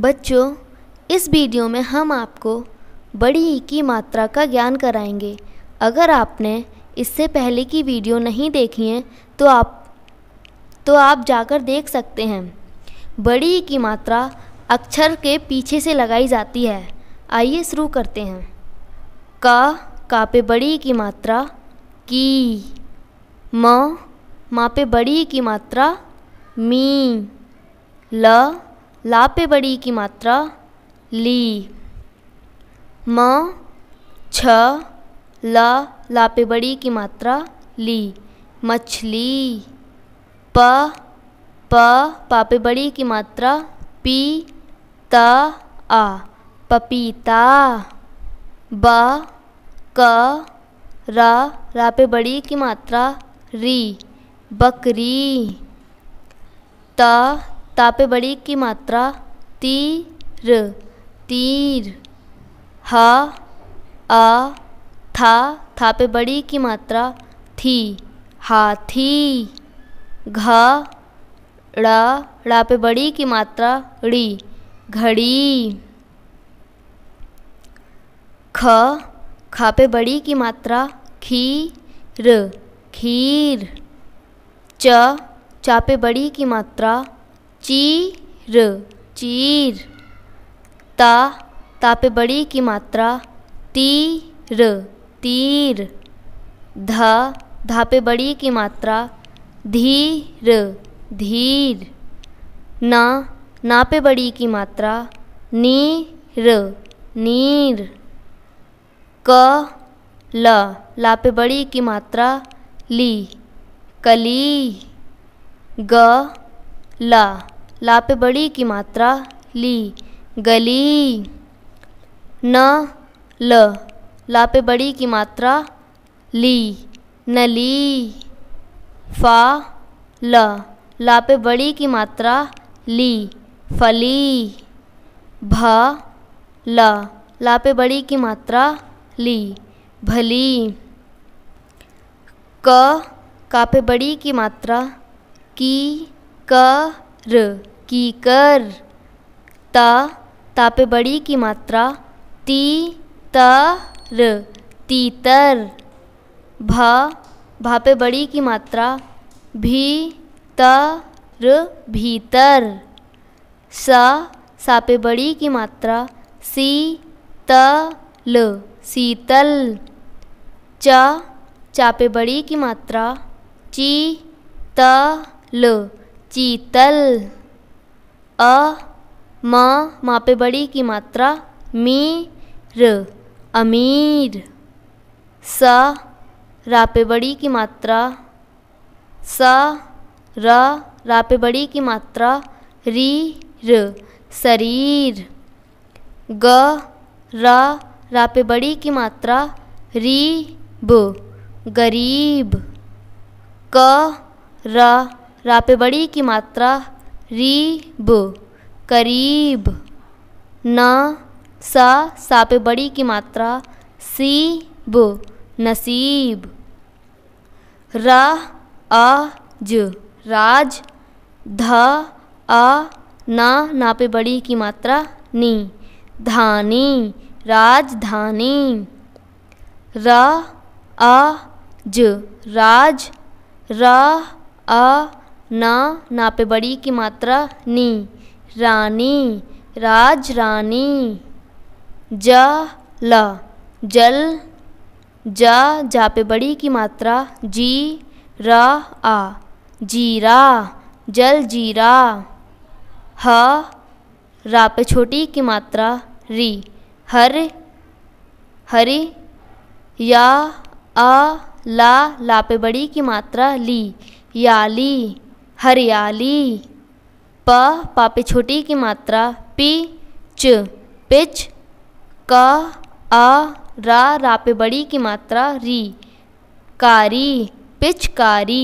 बच्चों इस वीडियो में हम आपको बड़ी ई की मात्रा का ज्ञान कराएंगे अगर आपने इससे पहले की वीडियो नहीं देखी है तो आप तो आप जाकर देख सकते हैं बड़ी ई की मात्रा अक्षर के पीछे से लगाई जाती है आइए शुरू करते हैं का का पे बड़ी की मात्रा की म माँ पे बड़ी की मात्रा मी ल ला पे बड़ी की मात्रा ली म छ ल ला पे बड़ी की मात्रा ली मछली प प पापे बड़ी की मात्रा पी त आ पपीता ब क रा रा पे बड़ी की मात्रा री बकरी त तापे बड़ी की मात्रा तीर तीर ह आ था थापे बड़ी की मात्रा थी हाथी घ ड़ा पे बड़ी की मात्रा ड़ी घड़ी ख खा पे बड़ी की मात्रा र खीर च चा बड़ी की मात्रा चीर चीर ता ता पे बड़ी की मात्रा तीर तीर धा धा पे बड़ी की मात्रा धीर धीर ना ना पे बड़ी की मात्रा नीर नीर क ल ला पे बड़ी की मात्रा ली कली ग ला ला पे बड़ी की मात्रा ली गली न ल ला पे बड़ी की मात्रा ली नली फा ल ला पे बड़ी की मात्रा ली फली भ ल ला पे बड़ी की मात्रा ली भली क का पे बड़ी की मात्रा की कर कीकर ता पे बड़ी की मात्रा ती तर तीतर भा पे बड़ी की मात्रा भी तर भीतर सा सापे बड़ी की मात्रा सी त ल सीतल चा चापे बड़ी की मात्रा ची त ल चीतल अ म माँ पे बड़ी की मात्रा मीर अमीर स रा पे बड़ी की मात्रा स र रा पे बड़ी की मात्रा री र शरीर ग र रा पे बड़ी की मात्रा री ब गरीब क र रापेबड़ी की मात्रा रीब करीब न सा सापे बड़ी की मात्रा सीब नसीब रा आ ज राज ध आ ना नापे बड़ी की मात्रा नी धानी राजधानी रा आ ज राज र आ ना ना पे बड़ी की मात्रा नी रानी राज रानी ज ल जल जा जा पे बड़ी की मात्रा जी रा आ जीरा जल जीरा ह रा पे छोटी की मात्रा री हर हरी या आ ला ला पे बड़ी की मात्रा ली याली हरियाली प पापे छोटी की मात्रा पी च पिच क आ रा रापे बड़ी की मात्रा री कारी पिचकारी